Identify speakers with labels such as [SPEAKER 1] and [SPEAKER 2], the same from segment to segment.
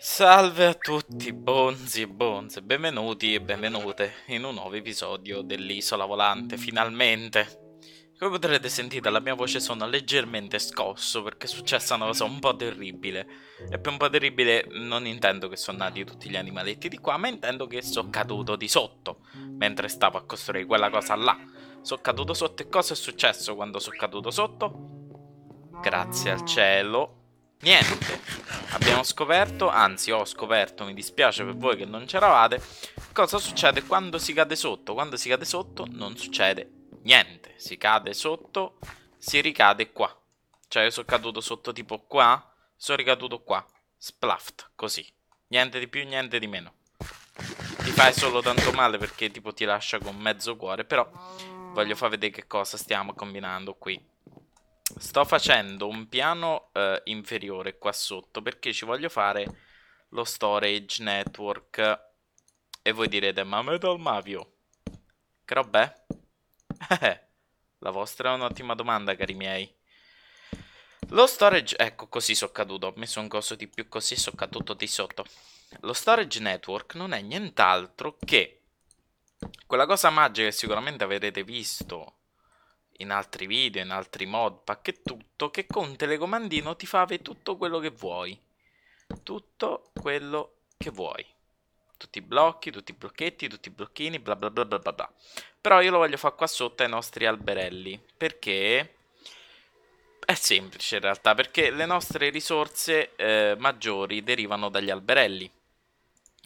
[SPEAKER 1] Salve a tutti, bonzi e bonze, benvenuti e benvenute in un nuovo episodio dell'Isola Volante, finalmente! Come potrete sentire dalla mia voce sono leggermente scosso perché è successa una cosa un po' terribile. E per un po' terribile non intendo che sono nati tutti gli animaletti di qua, ma intendo che sono caduto di sotto mentre stavo a costruire quella cosa là. Sono caduto sotto e cosa è successo quando sono caduto sotto? Grazie al cielo, Niente, abbiamo scoperto, anzi ho scoperto, mi dispiace per voi che non c'eravate, cosa succede quando si cade sotto. Quando si cade sotto non succede niente, si cade sotto, si ricade qua. Cioè io sono caduto sotto tipo qua, sono ricaduto qua, splaft, così. Niente di più, niente di meno. Ti fai solo tanto male perché tipo ti lascia con mezzo cuore, però voglio far vedere che cosa stiamo combinando qui. Sto facendo un piano eh, inferiore qua sotto perché ci voglio fare lo storage network. E voi direte, ma Metal Mavio, che roba Eh, la vostra è un'ottima domanda, cari miei. Lo storage, ecco così sono caduto, ho messo un coso di più così sono caduto di sotto. Lo storage network non è nient'altro che quella cosa magica che sicuramente avrete visto in altri video, in altri modpack e tutto, che con telecomandino ti fa avere tutto quello che vuoi. Tutto quello che vuoi. Tutti i blocchi, tutti i blocchetti, tutti i blocchini, bla bla bla bla bla. bla. Però io lo voglio fare qua sotto ai nostri alberelli, perché è semplice in realtà, perché le nostre risorse eh, maggiori derivano dagli alberelli.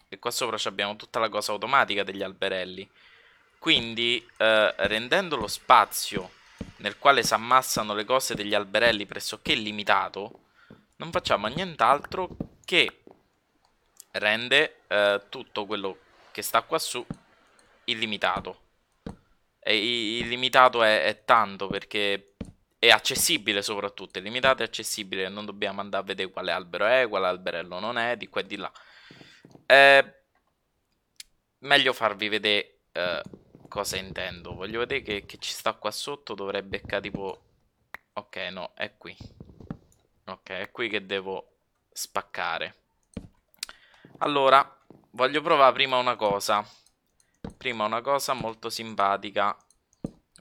[SPEAKER 1] E qua sopra abbiamo tutta la cosa automatica degli alberelli. Quindi eh, rendendo lo spazio nel quale si ammassano le cose degli alberelli pressoché illimitato, non facciamo nient'altro che rende eh, tutto quello che sta qua su illimitato. E illimitato è, è tanto perché è accessibile soprattutto, è limitato e accessibile, non dobbiamo andare a vedere quale albero è, quale alberello non è, di qua e di là. Eh, meglio farvi vedere... Eh, cosa intendo. Voglio vedere che, che ci sta qua sotto. Dovrei beccare tipo... Ok, no, è qui. Ok, è qui che devo spaccare. Allora, voglio provare prima una cosa. Prima una cosa molto simpatica.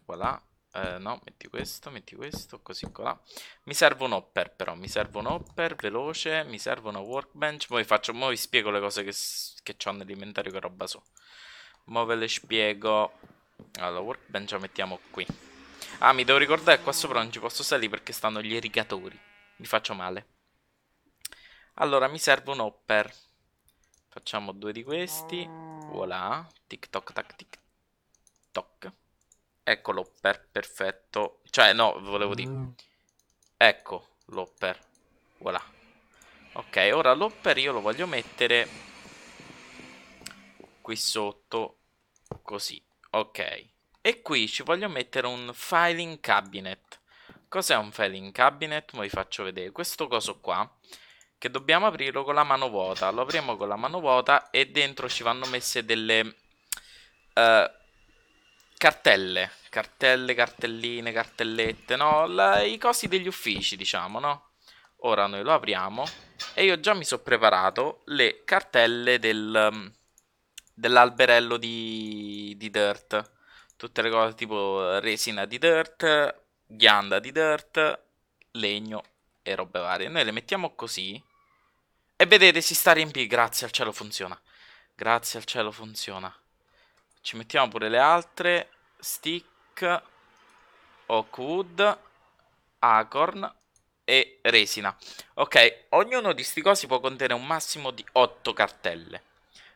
[SPEAKER 1] Voilà. Eh, no, metti questo, metti questo, così qua. Mi serve un hopper però, mi serve un hopper veloce, mi serve una workbench. Poi vi spiego le cose che, che ho nell'inventario che roba so. Ma ve le spiego. Allora, workbench la mettiamo qui. Ah, mi devo ricordare che qua sopra non ci posso salire perché stanno gli irrigatori. Mi faccio male. Allora, mi serve un hopper. Facciamo due di questi. Voilà. Tic toc tac tic toc. Ecco l'hopper, perfetto. Cioè, no, volevo dire. Ecco l'hopper. Voilà. Ok, ora l'hopper io lo voglio mettere qui sotto così ok e qui ci voglio mettere un filing cabinet cos'è un filing cabinet? Mo vi faccio vedere questo coso qua che dobbiamo aprirlo con la mano vuota lo apriamo con la mano vuota e dentro ci vanno messe delle uh, cartelle cartelle, cartelline, cartellette no? La, i cosi degli uffici diciamo no? ora noi lo apriamo e io già mi sono preparato le cartelle del dell'alberello di, di Dirt. Tutte le cose tipo resina di Dirt, ghianda di Dirt, legno e robe varie. Noi le mettiamo così e vedete si sta riempì, grazie al cielo funziona. Grazie al cielo funziona. Ci mettiamo pure le altre. Stick, Oakwood, Acorn e resina. Ok, ognuno di sti cosi può contenere un massimo di 8 cartelle.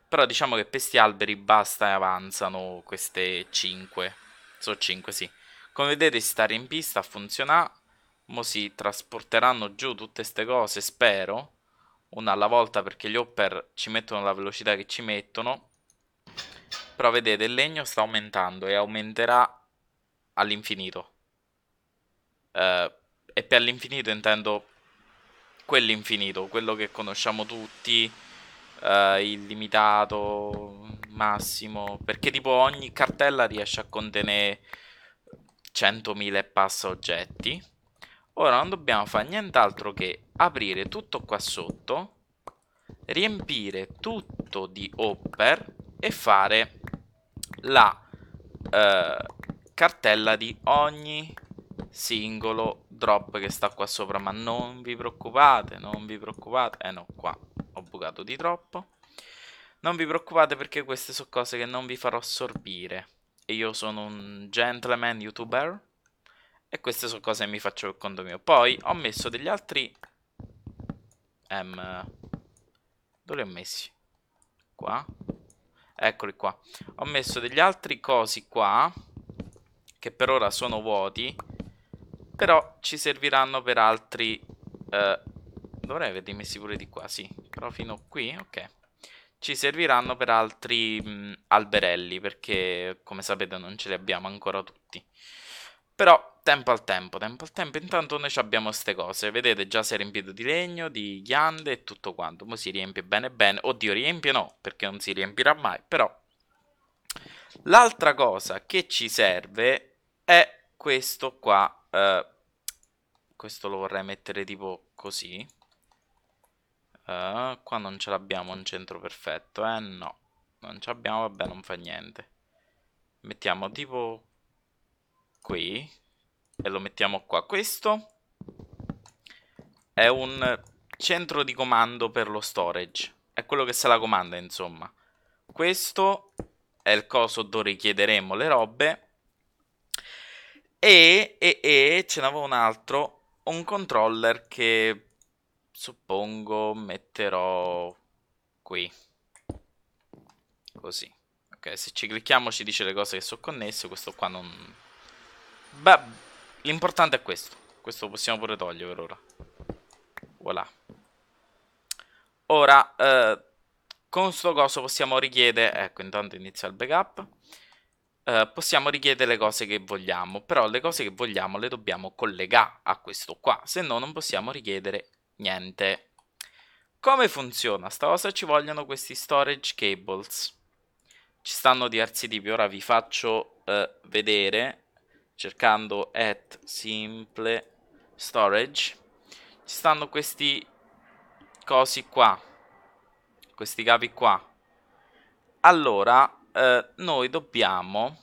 [SPEAKER 1] Però diciamo che per questi alberi basta e avanzano queste 5. Sono 5, sì. Come vedete si sta pista funziona. Mo si trasporteranno giù tutte queste cose, spero. Una alla volta perché gli hopper ci mettono la velocità che ci mettono. Però vedete, il legno sta aumentando e aumenterà all'infinito. Uh, e per l'infinito intendo quell'infinito, quello che conosciamo tutti, uh, il massimo, perché tipo ogni cartella riesce a contenere 100.000 e passa oggetti. Ora non dobbiamo fare nient'altro che aprire tutto qua sotto, riempire tutto di hopper e fare la eh, cartella di ogni singolo drop che sta qua sopra ma non vi preoccupate non vi preoccupate eh no qua ho bucato di troppo. Non vi preoccupate perché queste sono cose che non vi farò assorbire. E io sono un gentleman youtuber. E queste sono cose che mi faccio per conto mio. Poi ho messo degli altri... M... Dove li ho messi? Qua. Eccoli qua. Ho messo degli altri cosi qua. Che per ora sono vuoti. Però ci serviranno per altri... Eh, dovrei averli messi pure di qua, sì. Però fino qui, ok. Ci serviranno per altri mh, mm, alberelli, perché come sapete non ce li abbiamo ancora tutti. Però tempo al tempo, tempo al tempo. Intanto noi abbiamo queste cose. Vedete, già si è riempito di legno, di ghiande e tutto quanto. Mo si riempie bene bene. Oddio, riempie no, perché non si riempirà mai. Però l'altra cosa che ci serve è questo qua. Eh, questo lo vorrei mettere tipo così. Eh, qua non ce l'abbiamo un centro perfetto, eh? No, non ce l'abbiamo, vabbè, non fa niente. Mettiamo tipo qui e lo mettiamo qua. Questo è un centro di comando per lo storage. È quello che se la comanda, insomma. Questo è il coso dove richiederemo le robe. E, e, e ce n'avevo un altro, un controller che suppongo metterò qui così ok se ci clicchiamo ci dice le cose che sono connesse questo qua non beh l'importante è questo questo possiamo pure togliere per ora voilà ora eh, con sto coso possiamo richiedere ecco intanto inizia il backup eh, possiamo richiedere le cose che vogliamo però le cose che vogliamo le dobbiamo collegare a questo qua se no non possiamo richiedere niente. Come funziona? Sta cosa ci vogliono questi storage cables. Ci stanno diversi tipi, ora vi faccio eh, vedere cercando at simple storage. Ci stanno questi cosi qua, questi cavi qua. Allora, eh, noi dobbiamo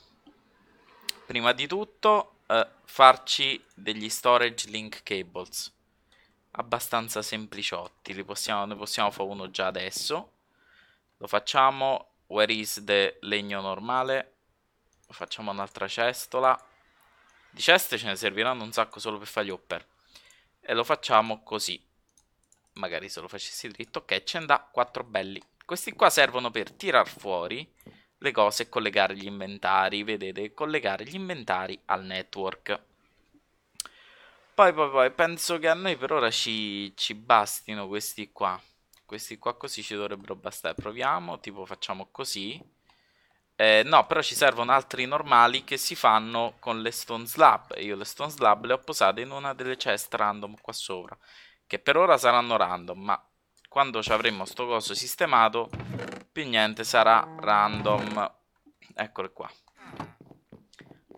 [SPEAKER 1] prima di tutto eh, farci degli storage link cables abbastanza sempliciotti. Li possiamo, ne possiamo fare uno già adesso. Lo facciamo. Where is the legno normale? facciamo un'altra cestola. Di ceste ce ne serviranno un sacco solo per fare gli hopper. E lo facciamo così. Magari se lo facessi dritto. Ok, ce ne dà 4 belli. Questi qua servono per tirar fuori le cose e collegare gli inventari. Vedete, collegare gli inventari al network. Poi, poi, poi, penso che a noi per ora ci, ci bastino questi qua. Questi qua così ci dovrebbero bastare. Proviamo, tipo facciamo così. Eh, no, però ci servono altri normali che si fanno con le stone slab. Io le stone slab le ho posate in una delle chest random qua sopra. Che per ora saranno random, ma quando ci avremo sto coso sistemato, più niente sarà random. Eccole qua.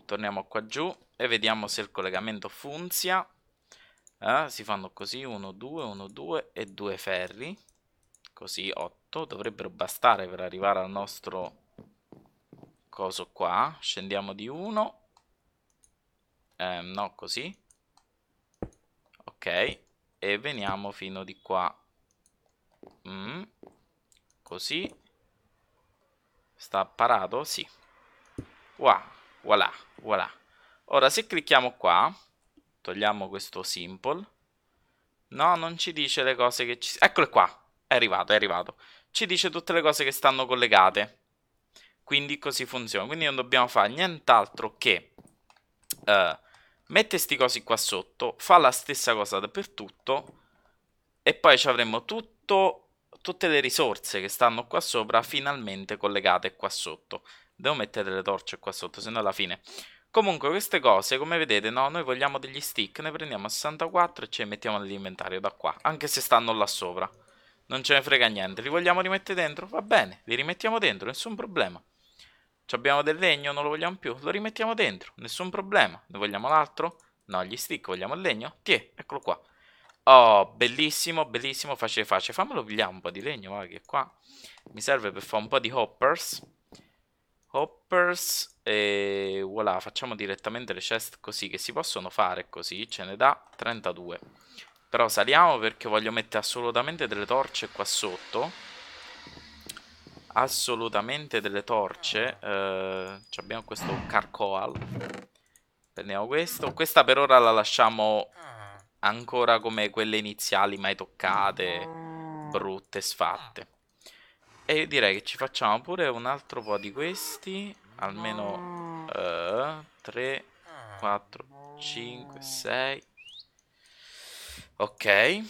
[SPEAKER 1] Torniamo qua giù e vediamo se il collegamento funziona eh, si fanno così 1 2 1 2 e 2 ferri così 8 dovrebbero bastare per arrivare al nostro coso qua scendiamo di 1 eh, no così ok e veniamo fino di qua mm. così sta parato sì wow voilà voilà ora se clicchiamo qua Togliamo questo simple. No, non ci dice le cose che ci... Eccole qua, è arrivato, è arrivato. Ci dice tutte le cose che stanno collegate. Quindi così funziona. Quindi non dobbiamo fare nient'altro che... Uh, mette sti cosi qua sotto, fa la stessa cosa dappertutto e poi ci avremo tutto, tutte le risorse che stanno qua sopra finalmente collegate qua sotto. Devo mettere le torce qua sotto, se no alla fine Comunque queste cose come vedete no, noi vogliamo degli stick, ne prendiamo 64 e ce li mettiamo nell'inventario da qua, anche se stanno là sopra. Non ce ne frega niente, li vogliamo rimettere dentro? Va bene, li rimettiamo dentro, nessun problema. Ci abbiamo del legno, non lo vogliamo più, lo rimettiamo dentro, nessun problema. Ne vogliamo l'altro? No, gli stick, vogliamo il legno? Tiè, eccolo qua. Oh, bellissimo, bellissimo, facile facile. Fammelo pigliare un po' di legno, va, che qua mi serve per fare un po' di hoppers hoppers e voilà, facciamo direttamente le chest così che si possono fare così, ce ne dà 32. Però saliamo perché voglio mettere assolutamente delle torce qua sotto. Assolutamente delle torce. Eh, abbiamo questo Carcoal. Prendiamo questo. Questa per ora la lasciamo ancora come quelle iniziali mai toccate, brutte, sfatte. E direi che ci facciamo pure un altro po' di questi. Almeno 3, 4, 5, 6. Ok.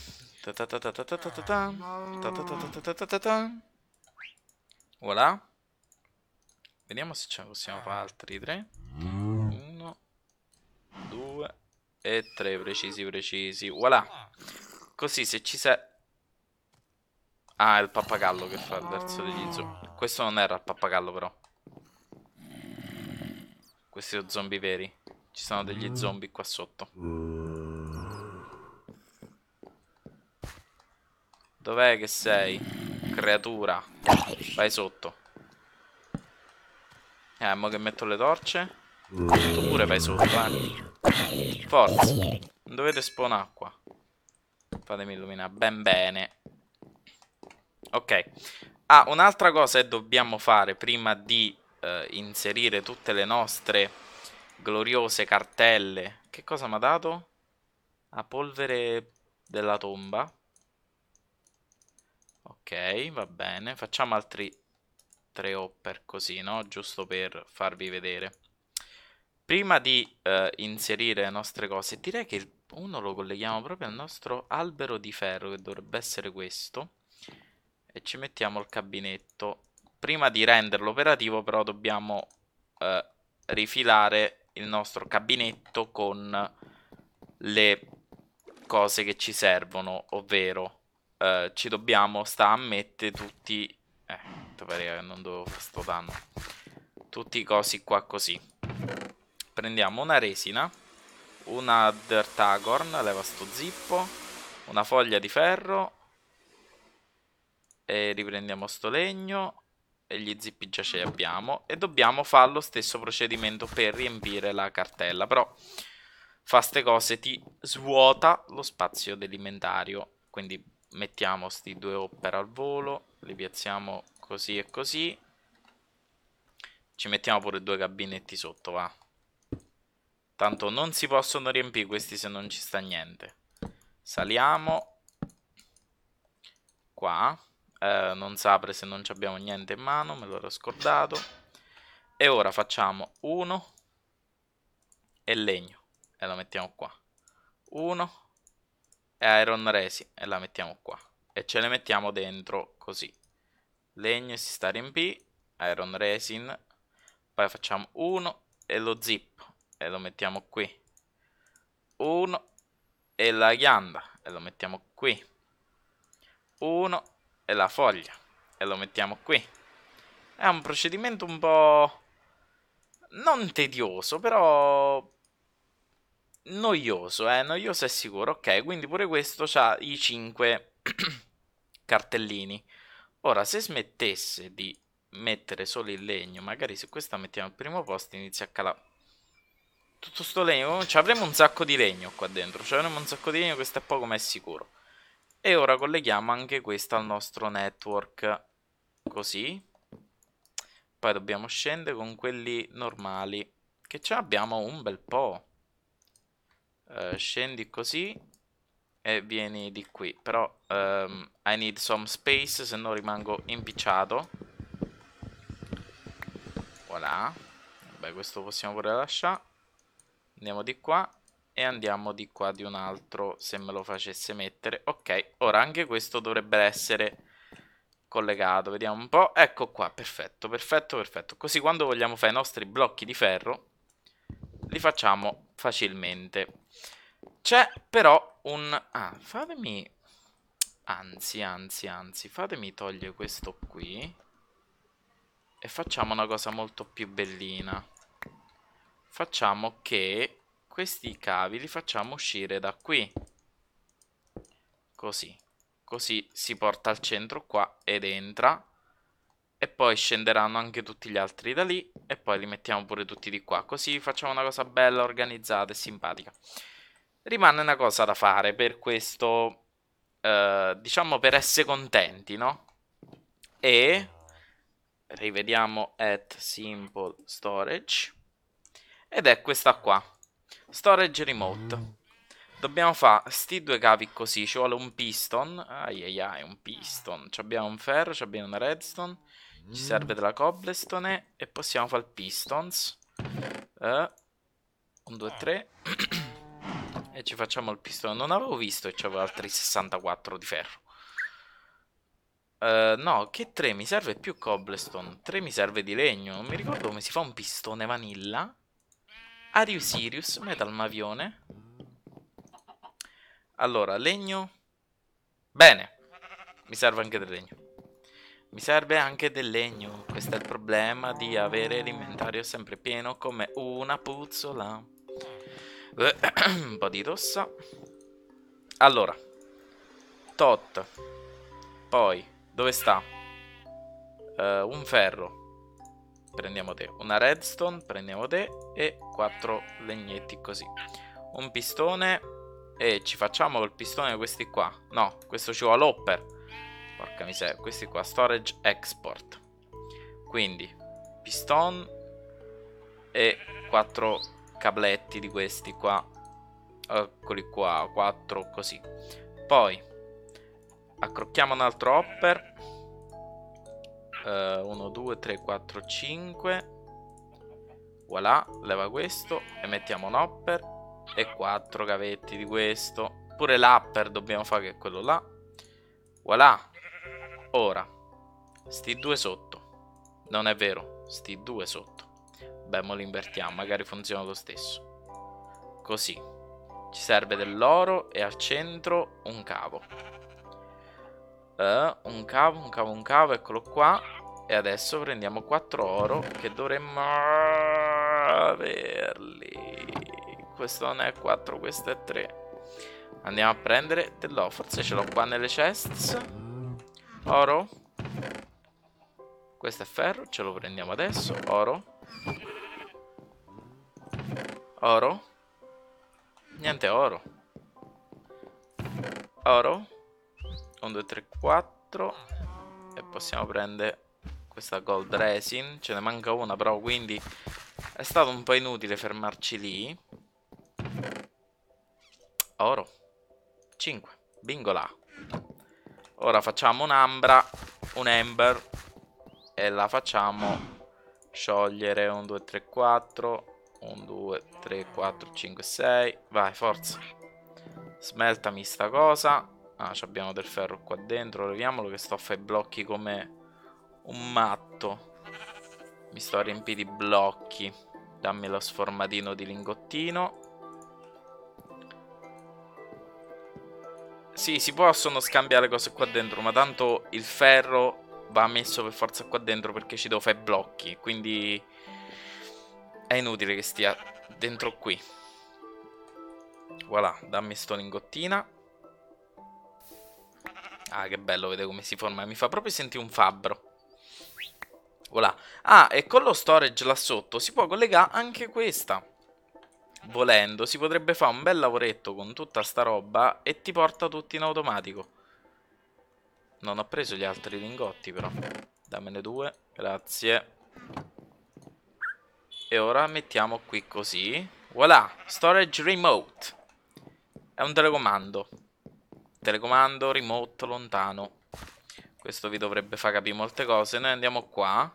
[SPEAKER 1] Voilà. Vediamo se ce ne possiamo fare altri 3. 1, 2 e 3 precisi precisi. Voilà. Così se ci serve... Ah, è il pappagallo che fa il verso degli zombie. Questo non era il pappagallo, però. Questi sono zombie veri. Ci sono degli mm. zombie qua sotto. Dov'è che sei? Creatura. Vai sotto. Eh, mo che metto le torce. Tu pure vai sotto, eh. Forza. Non dovete spawnare qua. Fatemi illuminare ben bene. Ok. Ah, un'altra cosa che dobbiamo fare prima di eh, inserire tutte le nostre gloriose cartelle. Che cosa mi ha dato? A polvere della tomba. Ok, va bene. Facciamo altri tre hopper così, no? Giusto per farvi vedere. Prima di eh, inserire le nostre cose, direi che uno lo colleghiamo proprio al nostro albero di ferro, che dovrebbe essere questo e ci mettiamo il cabinetto Prima di renderlo operativo però dobbiamo eh, rifilare il nostro cabinetto con le cose che ci servono, ovvero eh, ci dobbiamo sta a mettere tutti eh, pareva che non dovevo fare sto danno. Tutti i cosi qua così. Prendiamo una resina, una dirt leva sto zippo, una foglia di ferro, e riprendiamo sto legno e gli zip già ce li abbiamo e dobbiamo fare lo stesso procedimento per riempire la cartella però fa ste cose ti svuota lo spazio dell'inventario quindi mettiamo sti due opera al volo li piazziamo così e così ci mettiamo pure due gabinetti sotto va tanto non si possono riempire questi se non ci sta niente saliamo qua eh, non sapre se non abbiamo niente in mano, me l'ero scordato. E ora facciamo uno e legno e la mettiamo qua. Uno e iron resin e la mettiamo qua. E ce le mettiamo dentro così. Legno si sta in P, iron resin, poi facciamo uno e lo zip e lo mettiamo qui. Uno e la ghianda e lo mettiamo qui. 1 e la foglia e lo mettiamo qui. È un procedimento un po' non tedioso, però noioso, eh, noioso è sicuro. Ok, quindi pure questo ha i 5 cartellini. Ora, se smettesse di mettere solo il legno, magari se questa mettiamo al primo posto inizia a calare tutto sto legno. Cioè, avremo un sacco di legno qua dentro. Cioè, avremo un sacco di legno, questo è poco ma è sicuro. E ora colleghiamo anche questa al nostro network, così. Poi dobbiamo scendere con quelli normali, che ce l'abbiamo un bel po'. Uh, scendi così e vieni di qui. Però um, I need some space, se no rimango impicciato. Voilà. Vabbè questo possiamo pure lasciare. Andiamo di qua e andiamo di qua di un altro se me lo facesse mettere ok ora anche questo dovrebbe essere collegato vediamo un po' ecco qua perfetto perfetto perfetto così quando vogliamo fare i nostri blocchi di ferro li facciamo facilmente c'è però un ah fatemi anzi anzi anzi fatemi togliere questo qui e facciamo una cosa molto più bellina facciamo che questi cavi li facciamo uscire da qui. Così. Così si porta al centro qua ed entra. E poi scenderanno anche tutti gli altri da lì. E poi li mettiamo pure tutti di qua. Così facciamo una cosa bella, organizzata e simpatica. Rimane una cosa da fare per questo... Eh, diciamo per essere contenti, no? E... Rivediamo at simple storage. Ed è questa qua. Storage remote. Mm. Dobbiamo fare sti due cavi così. Ci vuole un piston. Ai ai ai, un piston. Ci abbiamo un ferro, ci abbiamo una redstone. Ci mm. serve della cobblestone. E possiamo fare pistons. Uh, un, due, ah. tre. e ci facciamo il pistone. Non avevo visto che c'avevo altri 64 di ferro. Uh, no, che tre? mi serve più cobblestone. Tre mi serve di legno. Non mi ricordo come si fa un pistone vanilla. Arius Sirius, metal mavione. Allora, legno. Bene. Mi serve anche del legno. Mi serve anche del legno. Questo è il problema di avere l'inventario sempre pieno come una puzzola. Un po' di rossa. Allora. Tot. Poi, dove sta? Uh, un ferro prendiamo te. Una redstone, prendiamo te. E quattro legnetti così. Un pistone. E ci facciamo col pistone questi qua. No, questo ci vuole l'hopper. Porca miseria, questi qua. Storage export. Quindi, pistone. E quattro cabletti di questi qua. Eccoli qua, quattro così. Poi, accrocchiamo un altro hopper 1, 2, 3, 4, 5. Voilà, leva questo e mettiamo un hopper e 4 gavetti di questo. Pure l'upper dobbiamo fare che è quello là. Voilà. Ora, sti due sotto. Non è vero, sti due sotto. Beh, mo li invertiamo, magari funziona lo stesso. Così. Ci serve dell'oro e al centro un cavo. Uh, un cavo, un cavo, un cavo, eccolo qua. E adesso prendiamo 4 oro che dovremmo averli. Questo non è 4, questo è 3. Andiamo a prendere dell'oro. Forse ce l'ho qua nelle chests. Oro. Questo è ferro, ce lo prendiamo adesso. Oro. Oro. Niente oro. Oro. 1, 2, 3, 4 e possiamo prendere questa gold resin ce ne manca una però quindi è stato un po' inutile fermarci lì oro 5 bingo là ora facciamo un'ambra un ember e la facciamo sciogliere 1 2 3 4 1 2 3 4 5 6 vai forza smeltami sta cosa Ah, abbiamo del ferro qua dentro. Leviamolo che sto a fare blocchi come un matto. Mi sto a riempire di blocchi. Dammi lo sformatino di lingottino. Sì, si possono scambiare cose qua dentro, ma tanto il ferro va messo per forza qua dentro perché ci devo fare blocchi. Quindi è inutile che stia dentro qui. Voilà, dammi sto lingottina. Ah, che bello vedere come si forma. Mi fa proprio sentire un fabbro. Voilà. Ah, e con lo storage là sotto si può collegare anche questa. Volendo, si potrebbe fare un bel lavoretto con tutta sta roba e ti porta tutti in automatico. Non ho preso gli altri lingotti però. Dammene due, grazie. E ora mettiamo qui così. Voilà, storage remote. È un telecomando. Telecomando, remote, lontano. Questo vi dovrebbe far capire molte cose. Noi andiamo qua.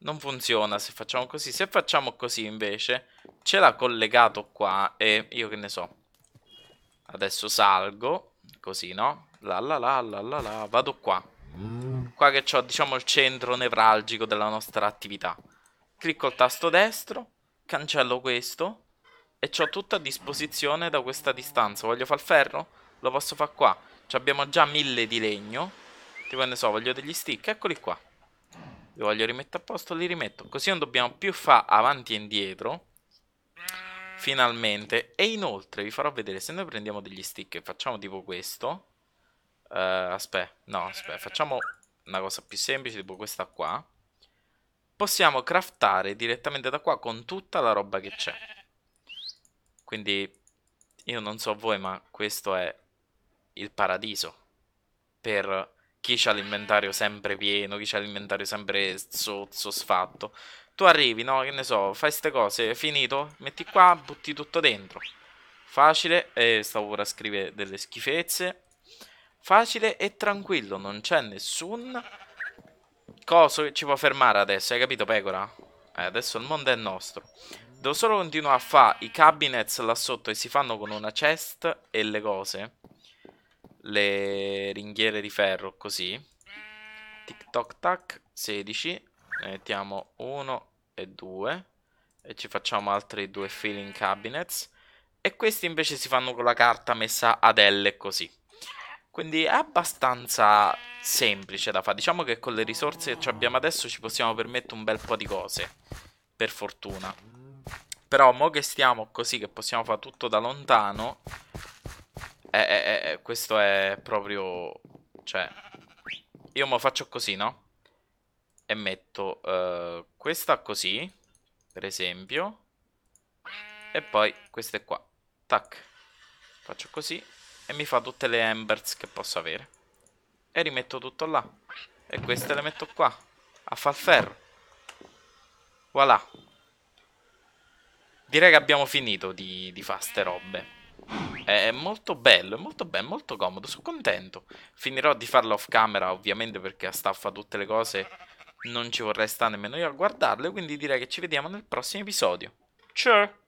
[SPEAKER 1] Non funziona se facciamo così. Se facciamo così invece, ce l'ha collegato qua e io che ne so. Adesso salgo, così no? La la la la la la, vado qua. Qua che ho, diciamo, il centro nevralgico della nostra attività. Clicco il tasto destro, cancello questo e ho tutto a disposizione da questa distanza. Voglio far ferro? Lo posso fare qua. Ci abbiamo già mille di legno. Tipo ne so, voglio degli stick. Eccoli qua. Li voglio rimettere a posto, li rimetto. Così non dobbiamo più fare avanti e indietro. Finalmente. E inoltre vi farò vedere, se noi prendiamo degli stick e facciamo tipo questo. Uh, eh, aspetta, no, aspetta. Facciamo una cosa più semplice, tipo questa qua. Possiamo craftare direttamente da qua con tutta la roba che c'è. Quindi io non so voi, ma questo è il paradiso per chi ha l'inventario sempre pieno, chi ha l'inventario sempre soddisfatto. Tu arrivi, no, che ne so, fai queste cose, è finito, metti qua, butti tutto dentro. Facile, e stavo ora a scrivere delle schifezze. Facile e tranquillo, non c'è nessun coso che ci può fermare adesso, hai capito pecora? Eh, adesso il mondo è nostro. Devo solo continuare a fare i cabinets là sotto e si fanno con una chest e le cose le ringhiere di ferro così. Tic toc tac, 16. Ne mettiamo 1 e 2. E ci facciamo altri due filling cabinets. E questi invece si fanno con la carta messa ad L così. Quindi è abbastanza semplice da fare. Diciamo che con le risorse che abbiamo adesso ci possiamo permettere un bel po' di cose. Per fortuna. Però mo che stiamo così che possiamo fare tutto da lontano eh, eh, eh, eh, questo è proprio... Cioè, io mo faccio così, no? E metto uh, questa così, per esempio. E poi queste qua. Tac. Faccio così e mi fa tutte le embers che posso avere. E rimetto tutto là. E queste le metto qua. A far ferro. Voilà. Direi che abbiamo finito di, di fare ste robe. È molto bello, è molto bello, molto comodo, sono contento. Finirò di farlo off camera, ovviamente, perché a staffa tutte le cose non ci vorrei stare nemmeno io a guardarle, quindi direi che ci vediamo nel prossimo episodio. Ciao!